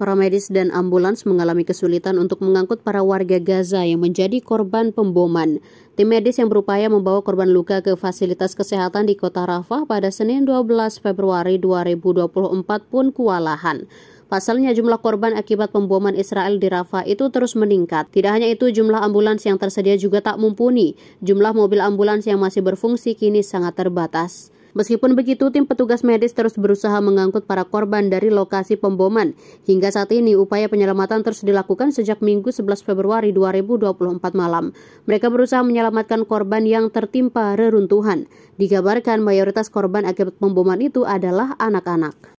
Para medis dan ambulans mengalami kesulitan untuk mengangkut para warga Gaza yang menjadi korban pemboman. Tim medis yang berupaya membawa korban luka ke fasilitas kesehatan di kota Rafah pada Senin 12 Februari 2024 pun kewalahan. Pasalnya jumlah korban akibat pemboman Israel di Rafah itu terus meningkat. Tidak hanya itu, jumlah ambulans yang tersedia juga tak mumpuni. Jumlah mobil ambulans yang masih berfungsi kini sangat terbatas. Meskipun begitu, tim petugas medis terus berusaha mengangkut para korban dari lokasi pemboman. Hingga saat ini, upaya penyelamatan terus dilakukan sejak Minggu 11 Februari 2024 malam. Mereka berusaha menyelamatkan korban yang tertimpa reruntuhan. Digabarkan mayoritas korban akibat pemboman itu adalah anak-anak.